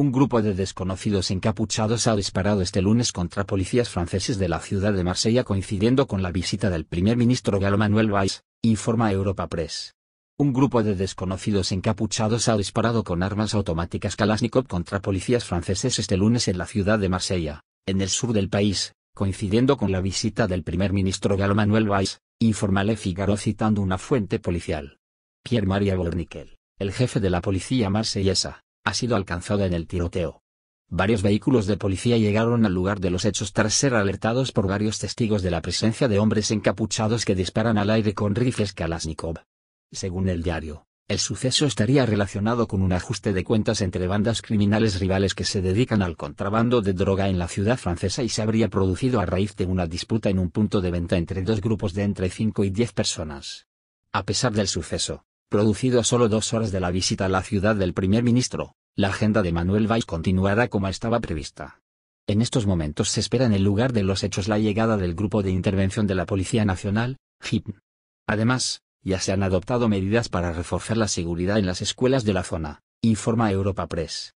un grupo de desconocidos encapuchados ha disparado este lunes contra policías franceses de la ciudad de Marsella coincidiendo con la visita del primer ministro Galo Manuel Valls, informa Europa Press. Un grupo de desconocidos encapuchados ha disparado con armas automáticas Kalashnikov contra policías franceses este lunes en la ciudad de Marsella, en el sur del país, coincidiendo con la visita del primer ministro Galo Manuel Valls, informa Le Figaro citando una fuente policial. Pierre Maria Bornickel, el jefe de la policía marsellesa ha sido alcanzada en el tiroteo. Varios vehículos de policía llegaron al lugar de los hechos tras ser alertados por varios testigos de la presencia de hombres encapuchados que disparan al aire con rifles Kalashnikov. Según el diario, el suceso estaría relacionado con un ajuste de cuentas entre bandas criminales rivales que se dedican al contrabando de droga en la ciudad francesa y se habría producido a raíz de una disputa en un punto de venta entre dos grupos de entre 5 y 10 personas. A pesar del suceso, producido a solo dos horas de la visita a la ciudad del primer ministro, la agenda de Manuel Valls continuará como estaba prevista. En estos momentos se espera en el lugar de los hechos la llegada del Grupo de Intervención de la Policía Nacional, GIPN. Además, ya se han adoptado medidas para reforzar la seguridad en las escuelas de la zona, informa Europa Press.